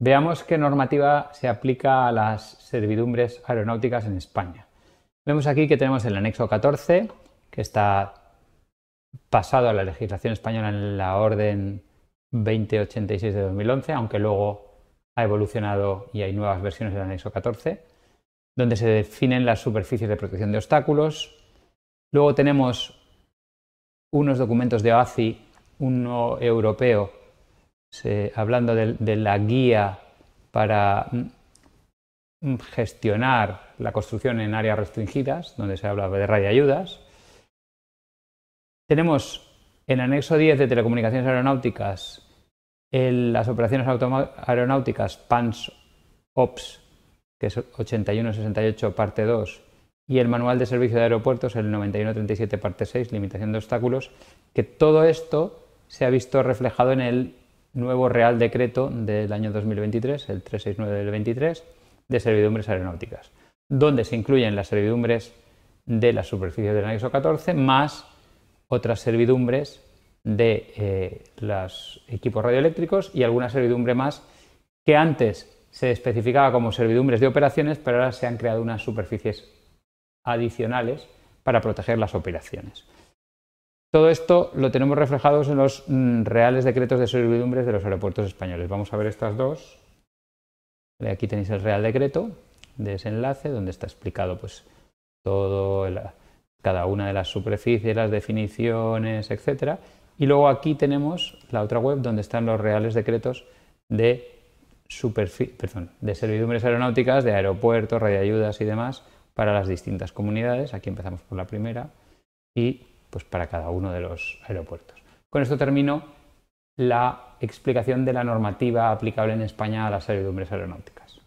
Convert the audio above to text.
Veamos qué normativa se aplica a las servidumbres aeronáuticas en España. Vemos aquí que tenemos el anexo 14, que está pasado a la legislación española en la orden 2086 de 2011, aunque luego ha evolucionado y hay nuevas versiones del anexo 14, donde se definen las superficies de protección de obstáculos. Luego tenemos unos documentos de OACI, uno europeo hablando de, la guía para mm, gestionar la construcción en áreas restringidas, donde se habla de radioayudas. Tenemos en anexo 10 de Telecomunicaciones Aeronáuticas las operaciones aeronáuticas PANS OPS, que es 8168 parte 2, y el manual de servicio de aeropuertos, el 9137 parte 6, limitación de obstáculos, que todo esto se ha visto reflejado en el nuevo Real Decreto del año 2023, el 369 del 23, de servidumbres aeronáuticas, donde se incluyen las servidumbres de las superficies del anexo 14 más otras servidumbres de eh, los equipos radioeléctricos y alguna servidumbre más que antes se especificaba como servidumbres de operaciones, pero ahora se han creado unas superficies adicionales para proteger las operaciones. Todo esto lo tenemos reflejados en los mm, reales decretos de servidumbres de los aeropuertos españoles. Vamos a ver estas dos. Aquí tenéis el real decreto de ese enlace donde está explicado pues todo cada una de las superficies, las definiciones, etcétera. Y luego aquí tenemos la otra web donde están los reales decretos de, perdón, de servidumbres aeronáuticas, de aeropuertos, radioayudas y demás para las distintas comunidades. Aquí empezamos por la primera y pues, para cada uno de los aeropuertos. Con esto termino la explicación de la normativa aplicable en España a las servidumbres aeronáuticas.